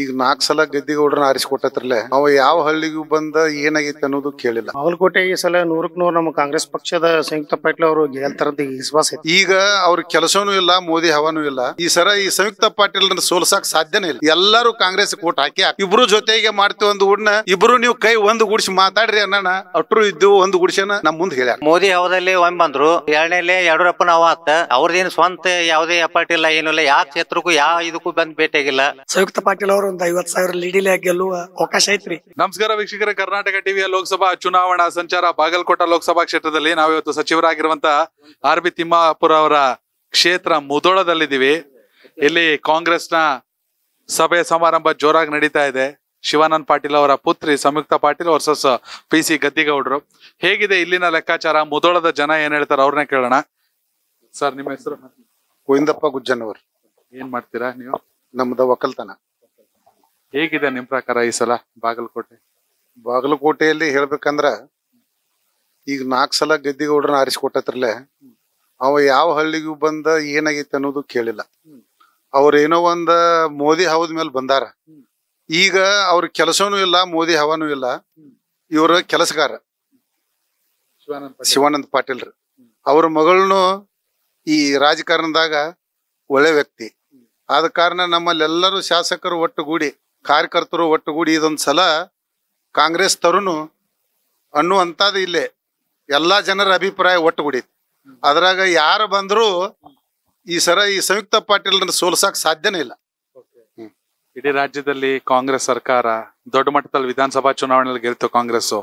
ಈಗ ನಾಲ್ಕು ಸಲ ಗದ್ದಿಗೌಡ್ರನ್ನ ಆರಿಸಿಕೊಟ್ಟತ್ರಲ್ಲೇ ಅವ ಯಾವ ಹಳ್ಳಿಗೂ ಬಂದ ಏನಾಗಿತ್ತು ಅನ್ನೋದು ಕೇಳಿಲ್ಲ ಬಾಗಲಕೋಟೆ ಈ ಸಲ ನೂರಕ್ ನೂರು ನಮ್ಮ ಕಾಂಗ್ರೆಸ್ ಪಕ್ಷದ ಸಂಯುಕ್ತ ಪಾಟೀಲ್ ಅವರು ಗೆಲ್ತಾರಂತ ವಿಶ್ವಾಸ ಐತಿ ಈಗ ಅವ್ರ ಕೆಲಸನೂ ಇಲ್ಲ ಮೋದಿ ಹವಾನೂ ಇಲ್ಲ ಈ ಸರ ಈ ಸಂಯುಕ್ತ ಪಾಟೀಲ್ ಸೋಲ್ಸಕ್ ಸಾಧ್ಯನೇ ಇಲ್ಲ ಎಲ್ಲರೂ ಕಾಂಗ್ರೆಸ್ ಕೋಟ್ ಹಾಕಿ ಇಬ್ರು ಜೊತೆಗೆ ಮಾಡ್ತೀವಿ ಒಂದು ಹುಡ್ನ ಇಬ್ರು ನೀವು ಕೈ ಒಂದು ಗುಡಿಸಿ ಮಾತಾಡ್ರಿ ಅನ್ನೋಣ ಅಟ್ರು ಇದ್ದು ಒಂದು ಗುಡಿಸನ ನಮ್ ಮುಂದೆ ಹೇಳ ಮೋದಿ ಹವದಲ್ಲಿ ಒಮ್ಮೆ ಬಂದ್ರು ಎರಡನೇಲೆ ಯಡಿಯೂರಪ್ಪನ ಹವ ಆತ ಅವ್ರದೇನು ಸ್ವಂತ ಯಾವ್ದೇ ಪಾರ್ಟಿ ಇಲ್ಲ ಏನಿಲ್ಲ ಯಾವ ಕ್ಷೇತ್ರಕ್ಕೂ ಯಾವ ಇದಕ್ಕೂ ಬಂದ್ ಭೇಟಿಯಾಗಿಲ್ಲ ಸಂಯುಕ್ತ ಪಾಟೀಲ್ ಅವರು ಒಂದು ಐವತ್ ಸಾವಿರ ಗೆಲ್ಲುವ ಅವಕಾಶ ಐತ್ರಿ ನಮಸ್ಕಾರ ವೀಕ್ಷಕರ ಕರ್ನಾಟಕ ಟಿವಿಯ ಲೋಕಸಭಾ ಚುನಾವಣಾ ಸಂಚಾರ ಬಾಗಲಕೋಟ ಲೋಕಸಭಾ ಕ್ಷೇತ್ರದಲ್ಲಿ ನಾವಿವತ್ತು ಸಚಿವರಾಗಿರುವಂತ ಆರ್ ಬಿ ತಿಮ್ಮಾಪುರ ಅವರ ಕ್ಷೇತ್ರ ಮುದೋಳದಲ್ಲಿದ್ದೀವಿ ಇಲ್ಲಿ ಕಾಂಗ್ರೆಸ್ನ ಸಭೆ ಸಮಾರಂಭ ಜೋರಾಗಿ ನಡೀತಾ ಇದೆ ಶಿವಾನಂದ್ ಪಾಟೀಲ್ ಅವರ ಪುತ್ರಿ Samyukta Patil versus P C ಗದ್ದಿಗೌಡರು ಹೇಗಿದೆ ಇಲ್ಲಿನ ಲೆಕ್ಕಾಚಾರ ಮುದೋಳದ ಜನ ಏನ್ ಹೇಳ್ತಾರೆ ಅವ್ರನ್ನ ಕೇಳೋಣ ಸರ್ ನಿಮ್ಮ ಹೆಸರು ಗೋವಿಂದಪ್ಪ ಗುಜ್ಜನ್ ಅವರು ಏನ್ ಮಾಡ್ತೀರಾ ನೀವು ನಮ್ದ ಒಕ್ಕಲ್ತನ ಹೇಗಿದೆ ನಿಮ್ ಪ್ರಕಾರ ಈ ಸಲ ಬಾಗಲಕೋಟೆ ಬಾಗಲಕೋಟೆಯಲ್ಲಿ ಹೇಳ್ಬೇಕಂದ್ರ ಈಗ ನಾಲ್ಕು ಸಲ ಗದ್ದಿಗೌಡ್ರನ್ನ ಆರಿಸ್ಕೊಟ್ಟತ್ರಲೆ ಅವ ಯಾವ ಹಳ್ಳಿಗೂ ಬಂದ ಏನಾಗೈತೆ ಅನ್ನೋದು ಕೇಳಿಲ್ಲ ಏನೋ ಒಂದ ಮೋದಿ ಹವದ ಮೇಲೆ ಬಂದಾರ ಈಗ ಅವ್ರ ಕೆಲಸನೂ ಇಲ್ಲ ಮೋದಿ ಹವಾನೂ ಇಲ್ಲ ಇವರ ಕೆಲಸಗಾರ ಶಿವಾನಂದ ಪಾಟೀಲ್ ಅವ್ರ ಮಗಳನು ಈ ರಾಜಕಾರಣದಾಗ ಒಳ್ಳೆ ವ್ಯಕ್ತಿ ಆದ ಕಾರಣ ನಮ್ಮಲ್ಲೆಲ್ಲರೂ ಶಾಸಕರು ಒಟ್ಟುಗೂಡಿ ಕಾರ್ಯಕರ್ತರು ಒಟ್ಟುಗೂಡಿ ಇದೊಂದು ಸಲ ಕಾಂಗ್ರೆಸ್ ತರುನು ಅನ್ನುವಂಥದ್ದು ಇಲ್ಲೇ ಎಲ್ಲಾ ಜನರ ಅಭಿಪ್ರಾಯ ಒಟ್ಟುಗೂಡಿ ಅದ್ರಾಗ ಯಾರು ಬಂದ್ರು ಈ ಸರ ಈ ಸಂಯುಕ್ತ ಪಾಟೀಲ್ ಸೋಲ್ಸಕ್ ಸಾಧ್ಯನೇ ಇಲ್ಲ ಇಡೀ ರಾಜ್ಯದಲ್ಲಿ ಕಾಂಗ್ರೆಸ್ ಸರ್ಕಾರ ದೊಡ್ಡ ಮಟ್ಟದಲ್ಲಿ ವಿಧಾನಸಭಾ ಚುನಾವಣೆಯಲ್ಲಿ ಗೆಲ್ತು ಕಾಂಗ್ರೆಸ್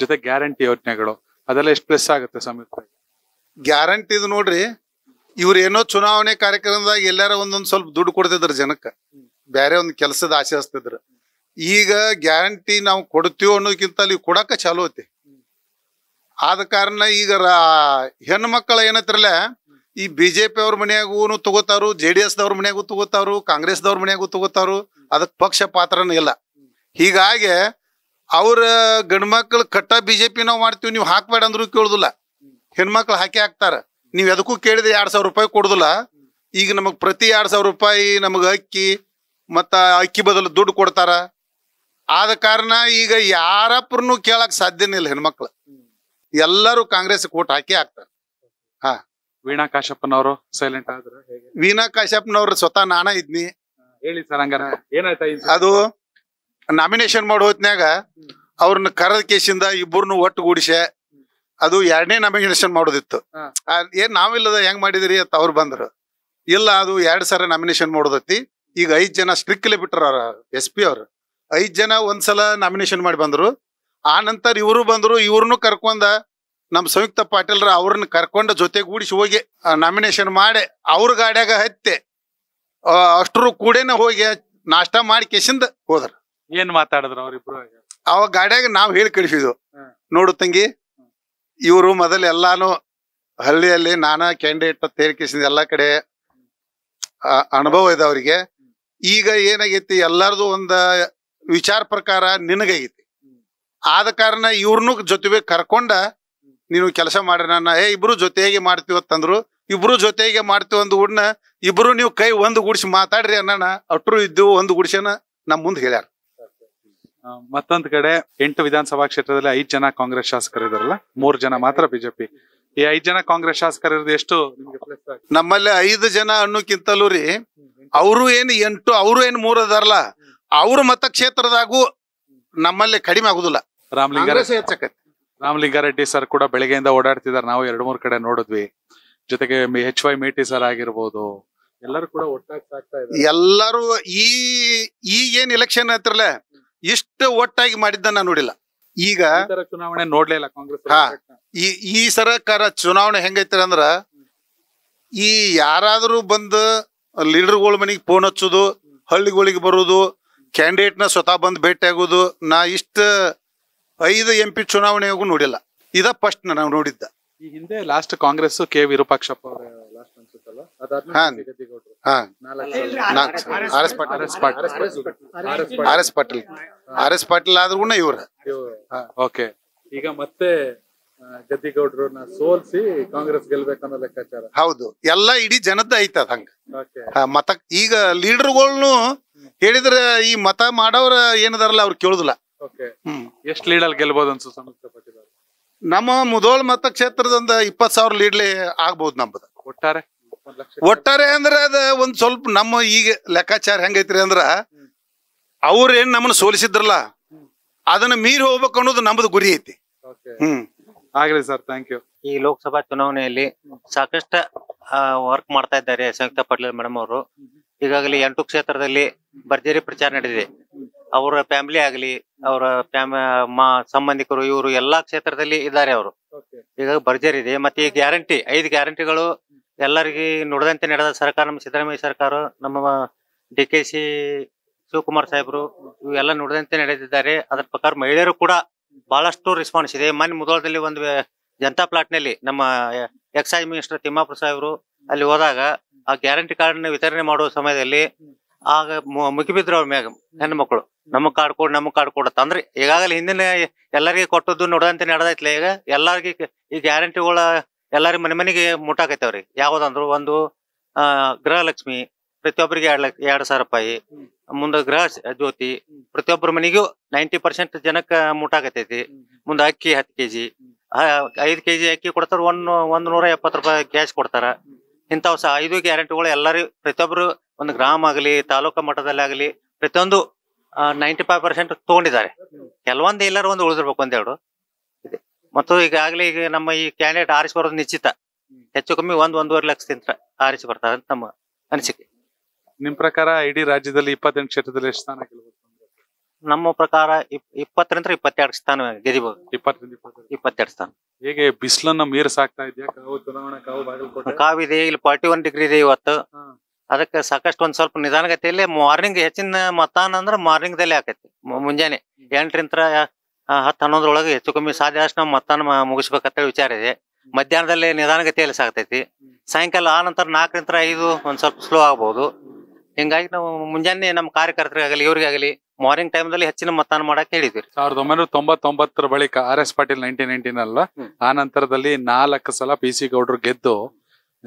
ಜೊತೆ ಗ್ಯಾರಂಟಿ ಯೋಜನೆಗಳು ಅದೆಲ್ಲ ಎಷ್ಟು ಪ್ಲಸ್ ಆಗುತ್ತೆ ಸಂಯುಕ್ತ ಗ್ಯಾರಂಟಿ ನೋಡ್ರಿ ಇವ್ರೇನೋ ಚುನಾವಣೆ ಕಾರ್ಯಕ್ರಮದಾಗ ಎಲ್ಲಾರ ಒಂದೊಂದು ಸ್ವಲ್ಪ ದುಡ್ಡು ಕೊಡ್ತಿದ್ರ ಜನಕ್ಕೆ ಬೇರೆ ಒಂದು ಕೆಲಸದ ಆಚರಿಸ್ತಿದ್ರು ಈಗ ಗ್ಯಾರಂಟಿ ನಾವು ಕೊಡ್ತೀವಿ ಅನ್ನೋಕ್ಕಿಂತ ಅಲ್ಲಿ ಕೊಡಕ್ಕೆ ಚಾಲು ಐತಿ ಆದ ಕಾರಣ ಈಗ ಹೆಣ್ಣು ಮಕ್ಕಳ ಏನತ್ರಲ್ಲ ಈ ಬಿಜೆಪಿ ಅವ್ರ ಮನೆಯಾಗೂ ತಗೋತಾರು ಜೆ ಡಿ ಎಸ್ ದವ್ರ ಮನೆಯಾಗೂ ತಗೋತಾರು ಕಾಂಗ್ರೆಸ್ ದವ್ರ ಮನೆಯಾಗೂ ತಗೋತಾರು ಅದಕ್ಕೆ ಪಕ್ಷ ಪಾತ್ರನೂ ಇಲ್ಲ ಹೀಗಾಗಿ ಅವ್ರ ಗಂಡ್ಮಕ್ಳು ಕಟ್ಟ ಬಿಜೆಪಿ ನಾವು ಮಾಡ್ತೀವಿ ನೀವು ಹಾಕ್ಬೇಡ ಅಂದ್ರೂ ಕೇಳುದಿಲ್ಲ ಹೆಣ್ಮಕ್ಳು ಹಾಕಿ ಹಾಕ್ತಾರೆ ನೀವು ಎದಕ್ಕೂ ಕೇಳಿದ್ರೆ ಎರಡು ಸಾವಿರ ರೂಪಾಯಿ ಕೊಡುದಿಲ್ಲ ಈಗ ನಮಗೆ ಪ್ರತಿ ಎರಡು ಸಾವಿರ ರೂಪಾಯಿ ನಮಗೆ ಅಕ್ಕಿ ಮತ್ತ ಅಕ್ಕಿ ಬದಲು ದುಡ್ಡು ಕೊಡ್ತಾರ ಆದ ಕಾರಣ ಈಗ ಯಾರಪ್ಪರನ್ನು ಕೇಳಕ್ ಸಾಧ್ಯನೇ ಇಲ್ಲ ಹೆಣ್ಮಕ್ಳು ಎಲ್ಲರೂ ಕಾಂಗ್ರೆಸ್ ಕೋಟ್ ಹಾಕಿ ಹಾಕ್ತಾರೆ ಹಾ ವೀಣಾ ಕಾಶಪ್ಪನವರು ಸೈಲೆಂಟ್ ಆದ್ರು ವೀಣಾ ಕಾಶಪ್ಪನವ್ರ ಸ್ವತಃ ನಾನ ಇದ್ನಿ ಹೇಳಿ ಸರ್ ಹಂಗಾರ ಏನಾಯ್ತಾ ಅದು ನಾಮಿನೇಷನ್ ಮಾಡೋ ಅವ್ರನ್ನ ಕರದ ಕೇಸಿಂದ ಇಬ್ಬರನ್ನು ಒಟ್ಟುಗೂಡಿಸೆ ಅದು ಎರಡನೇ ನಾಮಿನೇಷನ್ ಮಾಡೋದಿತ್ತು ಏನ್ ನಾವಿಲ್ಲದ ಹೆಂಗ್ ಮಾಡಿದಿರಿ ಅಂತ ಅವ್ರು ಬಂದ್ರು ಇಲ್ಲ ಅದು ಎರಡ್ ಸರ ನಾಮಿನೇಷನ್ ಮಾಡೋದತ್ತಿ ಈಗ ಐದ್ ಜನ ಸ್ಟ್ರಿಕ್ಲಿ ಬಿಟ್ರ ಎಸ್ ಪಿ ಅವ್ರು ಐದ್ ಜನ ಒಂದ್ಸಲ ನಾಮಿನೇಷನ್ ಮಾಡಿ ಬಂದ್ರು ಆ ನಂತರ ಇವರು ಬಂದ್ರು ಇವ್ರನ್ನು ಕರ್ಕೊಂಡ ನಮ್ ಸಂಯುಕ್ತ ಪಾಟೀಲ್ರ ಅವ್ರನ್ನ ಕರ್ಕೊಂಡ ಜೊತೆಗೂಡಿಸಿ ಹೋಗಿ ನಾಮಿನೇಷನ್ ಮಾಡಿ ಅವ್ರ ಗಾಡ್ಯಾಗ ಹತ್ತೆ ಅಷ್ಟರು ಕೂಡೇನೆ ಹೋಗಿ ನಾಷ್ಟ ಮಾಡಿ ಕೇಸಿಂದ ಹೋದ್ರ ಏನ್ ಮಾತಾಡಿದ್ರು ಅವ್ರಿಬ್ರು ಅವ ಗಾಡ್ಯಾಗ ನಾವ್ ಹೇಳಿ ಕಳಿಸಿದ್ವು ನೋಡು ತಂಗಿ ಇವರು ಮೊದಲ ಎಲ್ಲಾನು ಹಳ್ಳಿಯಲ್ಲಿ ನಾನಾ ಕ್ಯಾಂಡಿಡೇಟ್ ಅಂತ ಎಲ್ಲ ಎಲ್ಲಾ ಕಡೆ ಅನುಭವ ಇದೆ ಅವರಿಗೆ ಈಗ ಏನಾಗೈತಿ ಎಲ್ಲಾರದು ಒಂದ ವಿಚಾರ ಪ್ರಕಾರ ನಿನಗೈತಿ ಆದ ಕಾರಣ ಇವ್ರನ್ನೂ ಜೊತೆ ಕರ್ಕೊಂಡ ನೀನು ಕೆಲಸ ಮಾಡ್ರಿ ನನ್ನ ಏ ಇಬ್ರು ಜೊತೆಗೆ ಅಂತಂದ್ರು ಇಬ್ರು ಜೊತೆಗೆ ಮಾಡ್ತೀವಿ ಅಂದ ಉಡ್ನ ಇಬ್ರು ನೀವು ಕೈ ಒಂದು ಗುಡಿಸಿ ಮಾತಾಡ್ರಿ ಅಣ್ಣ ಅಟ್ರು ಇದ್ದು ಒಂದು ಗುಡಿಸನ ನಮ್ ಮುಂದೆ ಹೇಳ್ಯಾರ ಮತ್ತೊಂದ್ ಕಡೆ ಎಂಟು ವಿಧಾನಸಭಾ ಕ್ಷೇತ್ರದಲ್ಲಿ ಐದ್ ಜನ ಕಾಂಗ್ರೆಸ್ ಇದಾರಲ್ಲ ಮೂರ್ ಜನ ಮಾತ್ರ ಬಿಜೆಪಿ ಈ ಐದ್ ಜನ ಕಾಂಗ್ರೆಸ್ ಶಾಸಕರ ಎಷ್ಟು ನಮ್ಮಲ್ಲಿ ಐದು ಜನ ಅನ್ನೋಕ್ಕಿಂತಲೂ ರೀ ಅವರು ಏನ್ ಎಂಟು ಅವರು ಏನ್ ಮೂರ್ ಅದಾರಲ್ಲ ಅವ್ರ ಮತಕ್ಷೇತ್ರದಾಗೂ ನಮ್ಮಲ್ಲಿ ಕಡಿಮೆ ಆಗುದಿಲ್ಲ ರಾಮಲಿಂಗಾರೆಡ್ಡಿ ರಾಮಲಿಂಗಾರೆಡ್ಡಿ ಸರ್ ಕೂಡ ಬೆಳಗ್ಗೆಯಿಂದ ಓಡಾಡ್ತಿದಾರೆ ನಾವು ಎರಡು ಮೂರು ಕಡೆ ನೋಡಿದ್ವಿ ಜೊತೆಗೆ ಎಚ್ ವೈ ಮೇಟಿ ಸರ್ ಆಗಿರ್ಬೋದು ಎಲ್ಲರೂ ಕೂಡ ಒಟ್ಟಾಗಿ ಎಲ್ಲರೂ ಈ ಈ ಏನ್ ಎಲೆಕ್ಷನ್ ಹತ್ರಲ್ಲ ಇಷ್ಟು ಒಟ್ಟಾಗಿ ಮಾಡಿದ್ದನ್ನ ನೋಡಿಲ್ಲ ಈಗ ಚುನಾವಣೆ ನೋಡ್ಲಿಲ್ಲ ಕಾಂಗ್ರೆಸ್ ಈ ಈ ಸರ್ಕಾರ ಚುನಾವಣೆ ಹೆಂಗೈತಿ ಅಂದ್ರ ಈ ಯಾರಾದ್ರೂ ಬಂದು ಲೀಡರ್ಗಳ ಮನೆಗೆ ಫೋನ್ ಹಚ್ಚುದು ಹಳ್ಳಿಗಳಿಗೆ ಬರೋದು ಕ್ಯಾಂಡಿಡೇಟ್ ನ ಸ್ವತಃ ಬಂದು ಭೇಟಿ ಆಗೋದು ನಾ ಇಷ್ಟ ಐದು ಎಂ ಪಿ ಚುನಾವಣೆಗೂ ನೋಡಿಲ್ಲ ಇದ ಫಸ್ಟ್ ನಾವು ನೋಡಿದ್ದ ಈ ಹಿಂದೆ last Congress K Virupakshappa R S Patil R S Patil ಆದ್ರೂ ಇವ್ರ ಓಕೆ ಈಗ ಮತ್ತೆ ಗದ್ದಿಗೌಡ್ರನ್ನ ಸೋಲ್ಸಿ ಕಾಂಗ್ರೆಸ್ ಗೆಲ್ಬೇಕನ್ನೋ ಲೆಕ್ಕಾಚಾರ ಹೌದು ಎಲ್ಲ ಇಡೀ ಜನದ್ದ ಐತ ಹಂಗ ಮತ ಈಗ ಲೀಡರ್ಗಳ್ನು ಹೇಳಿದ್ರ ಈ ಮತ ಮಾಡೋರ ಏನದಾರಲ್ಲ ಅವ್ರು ಕೇಳುದಿಲ್ಲ ಎಷ್ಟ್ ಅಲ್ಲಿ ಗೆಲ್ಬಹುದು ಅನ್ಸು ನಮ್ಮ ನಮ್ಮ ಮುದೋಳ್ ಮತಕ್ಷೇತ್ರದಿಂದ ಇಪ್ಪತ್ ಸಾವಿರ ಲೀಡ್ಲಿ ಆಗ್ಬಹುದು ನಮ್ದು ಒಟ್ಟಾರೆ ಒಟ್ಟಾರೆ ಅಂದ್ರೆ ಅದ ಒಂದ್ ಸ್ವಲ್ಪ ನಮ್ಮ ಈಗ ಲೆಕ್ಕಾಚಾರ ಹೆಂಗೈತ್ರಿ ಅಂದ್ರ ಅವ್ರ ಏನ್ ನಮ್ಮನ್ನ ಸೋಲಿಸಿದ್ರಲ್ಲ ಅದನ್ನ ಮೀರಿ ಹೋಗ್ಬೇಕು ಅನ್ನೋದು ನಮ್ದು ಗುರಿ ಐತಿ ಹ್ಮ್ ಸರ್ ಥ್ಯಾಂಕ್ ಯು ಈ ಲೋಕಸಭಾ ಚುನಾವಣೆಯಲ್ಲಿ ಸಾಕಷ್ಟು ವರ್ಕ್ ಮಾಡ್ತಾ ಇದ್ದಾರೆ ಸಂಯುಕ್ತ ಪಟೇಲ್ ಮೇಡಮ್ ಅವರು ಈಗಾಗಲೇ ಎಂಟು ಕ್ಷೇತ್ರದಲ್ಲಿ ಭರ್ಜರಿ ಪ್ರಚಾರ ನಡೆದಿದೆ ಅವರ ಫ್ಯಾಮಿಲಿ ಆಗಲಿ ಅವರ ಸಂಬಂಧಿಕರು ಇವರು ಎಲ್ಲಾ ಕ್ಷೇತ್ರದಲ್ಲಿ ಇದ್ದಾರೆ ಅವರು ಈಗ ಭರ್ಜರಿ ಇದೆ ಮತ್ತೆ ಈ ಗ್ಯಾರಂಟಿ ಐದು ಗ್ಯಾರಂಟಿಗಳು ಎಲ್ಲರಿಗೆ ನೋಡದಂತೆ ನಡೆದ ಸರ್ಕಾರ ನಮ್ಮ ಸಿದ್ದರಾಮಯ್ಯ ಸರ್ಕಾರ ನಮ್ಮ ಡಿ ಕೆ ಸಿ ಶಿವಕುಮಾರ್ ಸಾಹೇಬರು ಇವೆಲ್ಲ ನೋಡಿದಂತೆ ನಡೆದಿದ್ದಾರೆ ಅದರ ಪ್ರಕಾರ ಮಹಿಳೆಯರು ಕೂಡ ಬಹಳಷ್ಟು ರೆಸ್ಪಾನ್ಸ್ ಇದೆ ಮನೆ ಮೊದಲದಲ್ಲಿ ಒಂದು ಜನತಾ ಪ್ಲಾಟ್ ನಲ್ಲಿ ನಮ್ಮ ಎಕ್ಸೈಸ್ ಮಿನಿಸ್ಟರ್ ತಿಮ್ಮಾಪುರ ಸಾಹೇಬರು ಅಲ್ಲಿ ಹೋದಾಗ ಆ ಗ್ಯಾರಂಟಿ ಕಾರ್ಡ್ ನ ವಿತರಣೆ ಮಾಡುವ ಸಮಯದಲ್ಲಿ ಆಗ ಮುಗಿಬಿದ್ರು ಅವ್ರ ಮ್ಯಾಗ ಹೆಣ್ಣು ಮಕ್ಕಳು ನಮಗ್ ಕಾರ್ಡ್ ಕೊಡಿ ನಮಗ್ ಕಾರ್ಡ್ ಕೊಡತ್ತ ಅಂದ್ರೆ ಈಗಾಗಲೇ ಹಿಂದಿನ ಎಲ್ಲರಿಗೆ ಕೊಟ್ಟದ್ದು ನೋಡದಂತೆ ನಡೆದೈತ್ಲೆ ಈಗ ಎಲ್ಲರಿಗೆ ಈ ಗ್ಯಾರಂಟಿಗಳ ಎಲ್ಲಾರಿ ಮನೆ ಮನೆಗೆ ಮುಟ್ಟಾಕೈತವ್ರಿ ಯಾವ್ದಂದ್ರು ಒಂದು ಗೃಹಲಕ್ಷ್ಮಿ ಪ್ರತಿಯೊಬ್ಬರಿಗೆ ಎರಡ್ ಲಕ್ಷ ಎರಡ್ ಸಾವಿರ ರೂಪಾಯಿ ಮುಂದ ಗೃಹ ಜ್ಯೋತಿ ಪ್ರತಿಯೊಬ್ಬರ ಮನಿಗೂ ನೈಂಟಿ ಪರ್ಸೆಂಟ್ ಜನಕ್ಕ ಮುಟ್ಟಾಕತೈತಿ ಮುಂದ ಅಕ್ಕಿ ಹತ್ತು ಕೆಜಿ ಐದು ಕೆಜಿ ಅಕ್ಕಿ ಕೊಡ್ತಾರ ಒಂದ್ ಒಂದ್ ನೂರ ಎಪ್ಪತ್ತು ರೂಪಾಯಿ ಕ್ಯಾಶ್ ಕೊಡ್ತಾರ ಇಂಥವ್ ಸಹ ಐದು ಗ್ಯಾರಂಟಿಗಳು ಎಲ್ಲರೂ ಪ್ರತಿಯೊಬ್ರು ಒಂದು ಗ್ರಾಮ ಆಗಲಿ ತಾಲೂಕಾ ಮಟ್ಟದಲ್ಲಿ ಆಗಲಿ ಪ್ರತಿಯೊಂದು ನೈಂಟಿ ಫೈವ್ ಪರ್ಸೆಂಟ್ ತಗೊಂಡಿದ್ದಾರೆ ಕೆಲವೊಂದು ಎಲ್ಲರೂ ಒಂದು ಉಳಿದಿರ್ಬೇಕು ಎರಡು ಮತ್ತು ಈಗಾಗಲೇ ಈಗ ನಮ್ಮ ಈ ಕ್ಯಾಂಡಿಡೇಟ್ ಆರಿಸಿ ಬರೋದು ನಿಶ್ಚಿತ ಹೆಚ್ಚು ಕಮ್ಮಿ ಒಂದ್ ಒಂದೂವರೆ ಲಕ್ಷ ತಿಂತ ಆರಿಸಿ ಬರ್ತಾರೆ ಅಂತ ನಮ್ಮ ಅನಿಸಿಕೆ ನಿಮ್ ಪ್ರಕಾರ ಇಡೀ ರಾಜ್ಯದಲ್ಲಿ ಇಪ್ಪತ್ತೆಂಟು ಕ್ಷೇತ್ರದಲ್ಲಿ ಎಷ್ಟು ಸ್ಥಾನ ನಮ್ಮ ಪ್ರಕಾರ ಇಪ್ಪತ್ತರಿಂದ ಇಪ್ಪತ್ತೆರಡು ಸ್ಥಾನ ಗೆದಿಬಹುದು ಇಪ್ಪತ್ತೆರಡು ಸ್ಥಾನ ಹೇಗೆ ಬಿಸಿಲನ್ನ ಮೀರ್ ಸಾಕ್ತಾ ಇದೆಯಾ ಕಾವು ಇದೆ ಇಲ್ಲಿ ಫಾರ್ಟಿ ಒನ್ ಡಿಗ್ರಿ ಇದೆ ಇವತ್ತು ಅದಕ್ಕೆ ಸಾಕಷ್ಟು ಒಂದ್ ಸ್ವಲ್ಪ ನಿಧಾನಗತಿಯಲ್ಲಿ ಮಾರ್ನಿಂಗ್ ಹೆಚ್ಚಿನ ಮತಾನ ಅಂದ್ರೆ ಮಾರ್ನಿಂಗ್ ದಲ್ಲಿ ಆಕೈತಿ ಮುಂಜಾನೆ ಎಂಟರಿಂದ ಹತ್ತು ಹನ್ನೊಂದ್ರೊಳಗೆ ಹೆಚ್ಚು ಕಮ್ಮಿ ಸಾಧ್ಯ ಅಷ್ಟು ನಾವು ಮತದಾನ ಮುಗಿಸ್ಬೇಕಂತೇಳಿ ವಿಚಾರ ಇದೆ ಮಧ್ಯಾಹ್ನದಲ್ಲಿ ನಿಧಾನಗತಿಯಲ್ಲಿ ಸಾಕ್ತೈತಿ ಸಾಯಂಕಾಲ ಆ ನಂತರ ನಾಲ್ಕರಿಂದ ಐದು ಒಂದ್ ಸ್ವಲ್ಪ ಸ್ಲೋ ಆಗ್ಬಹುದು ಹಿಂಗಾಗಿ ನಾವು ಮುಂಜಾನೆ ನಮ್ಮ ಕಾರ್ಯಕರ್ತರಿಗಾಗಲಿ ಆಗಲಿ ಮಾರ್ನಿಂಗ್ ಟೈಮ್ ದಲ್ಲಿ ಹೆಚ್ಚಿನ ಮತದಾನ ಮಾಡಕ್ ಹೇಳಿದ್ವಿ ಸಾವಿರದ ಒಂಬೈನೂರ ತೊಂಬತ್ತೊಂಬತ್ತರ ಬಳಿಕ R S Patil nineteen nineteen ಅಲ್ಲ ಆ ನಂತರದಲ್ಲಿ ನಾಲ್ಕು ಸಲ ಪಿ ಸಿ ಗೌಡ್ರು ಗೆದ್ದು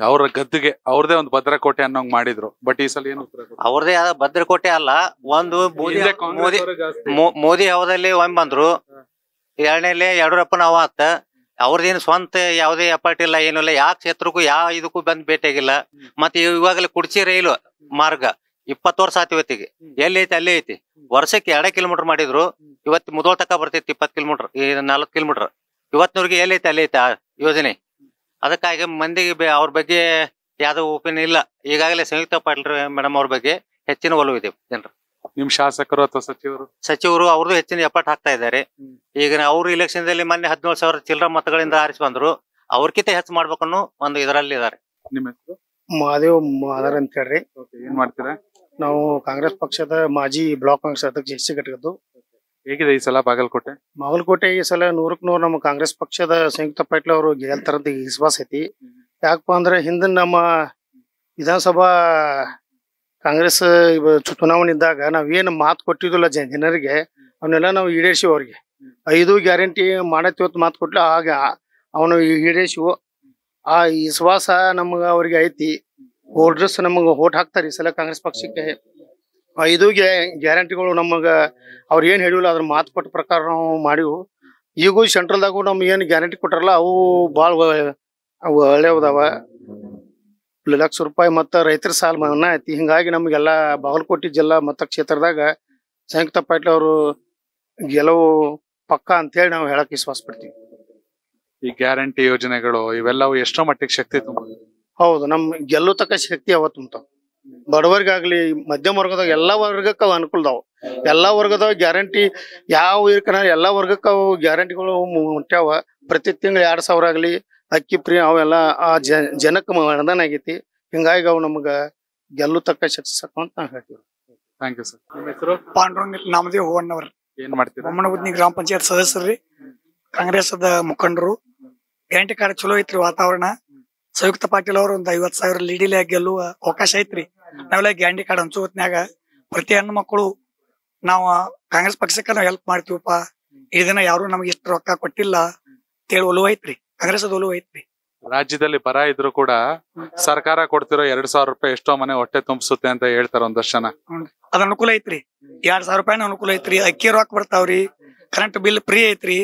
ಅವ್ರ ಗದ್ದಿಗೆ ಅವ್ರದೇ ಒಂದು ಭದ್ರಕೋಟೆ ಅನ್ನೋ ಮಾಡಿದ್ರು ಬಟ್ ಈ ಸಲ ಏನು ಅವ್ರದೇ ಆದ ಭದ್ರಕೋಟೆ ಅಲ್ಲ ಒಂದು ಮೋದಿ ಮೋದಿ ಅವಧಲ್ಲಿ ಒಮ್ಮೆ ಬಂದ್ರು ಎರಡನೇಲೆ ಯಡಿಯೂರಪ್ಪನ ಅವ ಆತ ಅವ್ರದೇನು ಸ್ವಂತ ಯಾವುದೇ ಅಪಾರ್ಟಿ ಇಲ್ಲ ಏನಿಲ್ಲ ಯಾವ ಕ್ಷೇತ್ರಕ್ಕೂ ಯಾವ ಇದಕ್ಕೂ ಬಂದ್ ಭೇಟಿಯಾಗಿಲ್ಲ ಮತ್ತೆ ಇವಾಗಲೇ ಕುಡ್ಚಿ ರೈಲು ಮಾರ್ಗ ಇಪ್ಪತ್ತು ವರ್ಷ ಆತಿ ಇವತ್ತಿಗೆ ಎಲ್ಲಿ ಐತಿ ಅಲ್ಲೇ ಐತಿ ವರ್ಷಕ್ಕೆ ಎರಡೇ ಕಿಲೋಮೀಟರ್ ಮಾಡಿದ್ರು ಇವತ್ತು ಮುದೋಳ್ ತಕ ಬರ್ತೈತಿ ಇಪ್ಪತ್ತು ಕಿಲೋಮೀಟರ್ ಈ ನಾಲ್ಕು ಕಿಲೋಮೀಟರ್ ಇವತ್ತಿನವ್ರಿಗೆ ಎಲ್ಲಿ ಐತಿ ಅಲ್ಲೇ ಐತಿ ಆ ಯೋಜನೆ ಅದಕ್ಕಾಗಿ ಮಂದಿಗೆ ಅವ್ರ ಬಗ್ಗೆ ಯಾವ್ದೋ ಒಪಿನಿಯನ್ ಇಲ್ಲ ಈಗಾಗಲೇ ಸಂಯುಕ್ತ ಪಾಟೀಲ್ ಮೇಡಮ್ ಅವ್ರ ಬಗ್ಗೆ ಹೆಚ್ಚಿನ ಒಲವು ಇದೆ ಜನರು ನಿಮ್ ಶಾಸಕರು ಅಥವಾ ಸಚಿವರು ಸಚಿವರು ಅವ್ರದ್ದು ಹೆಚ್ಚಿನ ಎಫರ್ಟ್ ಹಾಕ್ತಾ ಇದ್ದಾರೆ ಈಗ ಅವ್ರು ಇಲೆಕ್ಷನ್ ದಲ್ಲಿ ಮೊನ್ನೆ ಹದಿನೇಳು ಸಾವಿರ ಚಿಲ್ಲರ ಮತಗಳಿಂದ ಆರಿಸಿ ಬಂದ್ರು ಅವ್ರಕಿಂತ ಹೆಚ್ಚು ಮಾಡ್ಬೇಕನ್ನು ಒಂದು ಇದರಲ್ಲಿ ಇದಾರೆ ನಿಮ್ಮ ಹೆಸರು ಮಹಾದೇವ್ ಮಾದರ್ ಅಂತ ಹೇಳ್ರಿ ಏನ್ ಮಾಡ್ತೀರಾ ನಾವು ಕಾಂಗ್ರೆಸ್ ಪಕ್ಷದ ಮಾಜಿ ಬ್ಲಾಕ್ ಕಾಂಗ್ರೆಸ್ ಅಧ್ಯಕ್ಷ ಎಸ್ ಸಿ ಹೇಗಿದೆ ಈ ಸಲ ಬಾಗಲಕೋಟೆ ಬಾಗಲಕೋಟೆ ಈ ಸಲ ನೂರಕ್ ನೂರು ನಮ್ಮ ಕಾಂಗ್ರೆಸ್ ಪಕ್ಷದ ಸಂಯುಕ್ತ ಪಾಟೀಲ್ ಅವರು ಗೆಲ್ತಾರಂತ ವಿಶ್ವಾಸ ಐತಿ ಯಾಕಪ್ಪ ಅಂದ್ರೆ ಹಿಂದಿನ ನಮ್ಮ ವಿಧಾನಸಭಾ ಕಾಂಗ್ರೆಸ್ ಚುನಾವಣೆ ಇದ್ದಾಗ ನಾವ್ ಏನ್ ಮಾತು ಕೊಟ್ಟಿದ್ದಿಲ್ಲ ಜನರಿಗೆ ಅವನ್ನೆಲ್ಲ ನಾವು ಈಡೇರಿಸಿವ್ ಅವ್ರಿಗೆ ಐದು ಗ್ಯಾರಂಟಿ ಇವತ್ತು ಮಾತು ಕೊಟ್ಲ ಆಗ ಅವನು ಈಡೇರಿಸಿವು ಆ ವಿಶ್ವಾಸ ನಮ್ಗ ಅವ್ರಿಗೆ ಐತಿ ಓಡ್ರಸ್ ನಮಗೆ ಓಟ್ ಹಾಕ್ತಾರೆ ಈ ಸಲ ಕಾಂಗ್ರೆಸ್ ಪಕ್ಷಕ್ಕೆ ಐದು ಗ್ಯಾರಂಟಿಗಳು ನಮಗ ಅವ್ರ ಏನ್ ಹೇಳಿಲ್ಲ ಅದ್ರ ಮಾತು ಕೊಟ್ಟ ಪ್ರಕಾರ ನಾವು ಮಾಡಿವು ಈಗೂ ಸೆಂಟ್ರಲ್ದಾಗೂ ನಮ್ಗೆ ಏನು ಗ್ಯಾರಂಟಿ ಕೊಟ್ಟಾರಲ್ಲ ಅವು ಭಾಳ ಒಳ್ಳೆಯದಾವ ಲಕ್ಷ ರೂಪಾಯಿ ಮತ್ತ ರೈತರ ಸಾಲ ಮನ್ನಾ ಐತಿ ಹಿಂಗಾಗಿ ನಮಗೆಲ್ಲ ಬಾಗಲಕೋಟೆ ಜಿಲ್ಲಾ ಕ್ಷೇತ್ರದಾಗ ಸಂಯುಕ್ತ ಪಾಟೀಲ್ ಅವರು ಗೆಲುವು ಪಕ್ಕಾ ಅಂತೇಳಿ ನಾವು ಹೇಳಕ್ ವಿಶ್ವಾಸ ಪಡ್ತೀವಿ ಈ ಗ್ಯಾರಂಟಿ ಯೋಜನೆಗಳು ಇವೆಲ್ಲವೂ ಎಷ್ಟೋ ಮಟ್ಟಿಗೆ ಶಕ್ತಿ ತುಂಬ ಹೌದು ನಮ್ ಗೆಲ್ಲು ತಕ್ಕ ಶಕ್ತಿ ಅವ ತುಂಬತಾವ್ ಬಡವರಿಗಾಗ್ಲಿ ಮಧ್ಯಮ ವರ್ಗದಾಗ ಎಲ್ಲಾ ವರ್ಗಕ್ಕ ಅವು ಎಲ್ಲಾ ವರ್ಗದಾಗ ಗ್ಯಾರಂಟಿ ಯಾವ ಇರ್ಕನ ಎಲ್ಲಾ ವರ್ಗಕ್ಕ ಗ್ಯಾರಂಟಿಗಳು ಮುಟ್ಟ್ಯಾವ ಪ್ರತಿ ತಿಂಗಳು ಎರಡ್ ಸಾವಿರ ಆಗ್ಲಿ ಅಕ್ಕಿ ಪ್ರಿಯ ಅವೆಲ್ಲ ಆ ಜನಕ್ಕೆ ಮನದಾನ ಆಗೈತಿ ಹಿಂಗಾಗಿ ಅವು ನಮಗ ಗೆಲ್ಲು ತಕ್ಕ ಅಂತ ನಾವು ಹೇಳ್ತೀವಿ ಥ್ಯಾಂಕ್ ನಾಮದೇವ್ ಹೂವಣ್ಣವ್ರ ಏನ್ ಮಾಡ್ತೀರಾ ಗ್ರಾಮ ಪಂಚಾಯತ್ ಸದಸ್ಯರು ಕಾಂಗ್ರೆಸ್ ಮುಖಂಡರು ಗ್ಯಾಂಡಿ ಕಾರ್ಡ್ ಚಲೋ ಐತ್ರಿ ವಾತಾವರಣ ಸಂಯುಕ್ತ ಪಾಟೀಲ್ ಅವರು ಒಂದ್ ಐವತ್ ಸಾವಿರ ಲೀಡಿಲೆ ಗೆಲ್ಲುವ ಅವಕಾಶ ಐತ್ರಿ ನಾವೆಲ್ಲ ಗ್ಯಾಂಡಿ ಕಾರ್ಡ್ ಹಂಚು ಹೊತ್ನಾಗ ಪ್ರತಿ ಹೆಣ್ಣು ಮಕ್ಕಳು ನಾವು ಕಾಂಗ್ರೆಸ್ ಪಕ್ಷಕ್ಕೆ ನಾವ್ ಹೆಲ್ಪ್ ಮಾಡ್ತೀವಪ್ಪ ಇದನ್ನ ಯಾರು ನಮ್ಗೆ ಇಷ್ಟು ರೊಕ್ಕ ಕೊಟ್ಟಿಲ್ಲ ತಿಳ್ ಐತ್ರಿ ನಗರಸಭೆಯಲ್ಲೂ ಐತ್ರಿ ರಾಜ್ಯದಲ್ಲಿ ಬರ ಇದ್ರು ಕೂಡ ಸರ್ಕಾರ ಕೊಡ್ತಿರೋ ಎರಡ್ ಸಾವಿರ ರೂಪಾಯಿ ಎಷ್ಟೋ ಮನೆ ಹೊಟ್ಟೆ ತುಂಬಿಸುತ್ತೆ ಅಂತ ಹೇಳ್ತಾರ ಒಂದಷ್ಟು ದರ್ಶನ ಅನುಕೂಲ ಐತ್ರಿ ಎರಡ್ ಸಾವಿರ ರೂಪಾಯಿನ ಅನುಕೂಲ ಐತ್ರಿ ಅಕ್ಕಿ ರೊಕ್ಕ ಬರ್ತಾವ್ರಿ ಕರೆಂಟ್ ಬಿಲ್ ಫ್ರೀ ಐತ್ರಿ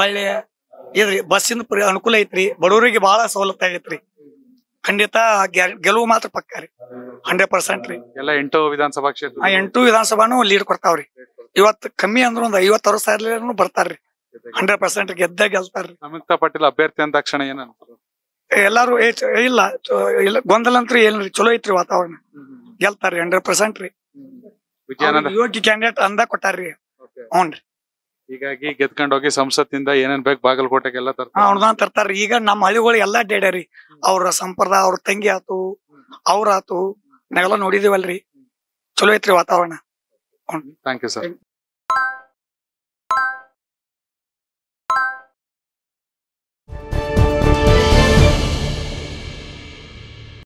ಒಳ್ಳೆ ಇದ್ರಿ ಬಸ್ಸಿನ ಅನುಕೂಲ ಐತ್ರಿ ಬಡವರಿಗೆ ಬಹಳ ಸವಲತ್ತು ಆಗೈತ್ರಿ ಖಂಡಿತ ಗೆಲುವು ಮಾತ್ರ ಪಕ್ಕ ರೀ ಹಂಡ್ರೆಡ್ ಪರ್ಸೆಂಟ್ ರೀ ಎಲ್ಲ ಎಂಟು ವಿಧಾನಸಭಾ ಕ್ಷೇತ್ರ ಎಂಟು ವಿಧಾನಸಭಾನು ಲೀಡ್ ಕೊಡ್ತಾವ್ರಿ ಇವತ್ತು ಕಮ್ಮಿ ಅಂದ್ರ ಒಂದ್ ಐವತ್ತಾರು ಸಾವಿರ ಬರ್ತಾರ್ರಿ ಹಂಡ್ರೆಡ್ ಪರ್ಸೆಂಟ್ ಗೆದ್ದೇ ಗೆಲ್ತಾರ್ರಿ ಅಮಿತಾ ಪಾಟೀಲ್ ಅಭ್ಯರ್ಥಿ ಅಂದ ತಕ್ಷಣ ಏನ ಎಲ್ಲಾರು ಇಲ್ಲ ಇಲ್ಲ ಗೊಂದಲ ಅಂತ್ರಿ ಏನ್ರಿ ಚಲೋ ಐತ್ರಿ ವಾತಾವರಣ ಗೆಲ್ತಾರ್ರಿ ಹಂಡ್ರೆಡ್ ಪರ್ಸೆಂಟ್ ರೀ ಯೋಗ್ಯ ಕ್ಯಾಂಡಿಡೇಟ್ ಅಂದ ಕೊಟ್ಟಾರ್ರಿ ಹ್ಞೂನ್ರಿ ಹೀಗಾಗಿ ಗೆದ್ಕೊಂಡು ಹೋಗಿ ಸಂಸತ್ತಿಂದ ಏನೇನ್ ಬೇಕು ಬಾಗಲಕೋಟೆಗೆಲ್ಲ ತರ್ತಾರ ತರ್ತಾರ್ರಿ ಈಗ ನಮ್ಮ ಹಳ್ಳಿಗಳು ಎಲ್ಲಾ ಡೇಡ್ಯಾರಿ ಅವ್ರ ಸಂಪ್ರದಾಯ ಅವ್ರ ತಂಗಿ ಆತು ಅವ್ರ ಆತು ನಾವೆಲ್ಲ ನೋಡಿದಿವಲ್ರಿ ಚಲೋ ಐತ್ರಿ ವಾತಾವರಣ ಥ್ಯಾಂಕ್ ಯು ಸರ್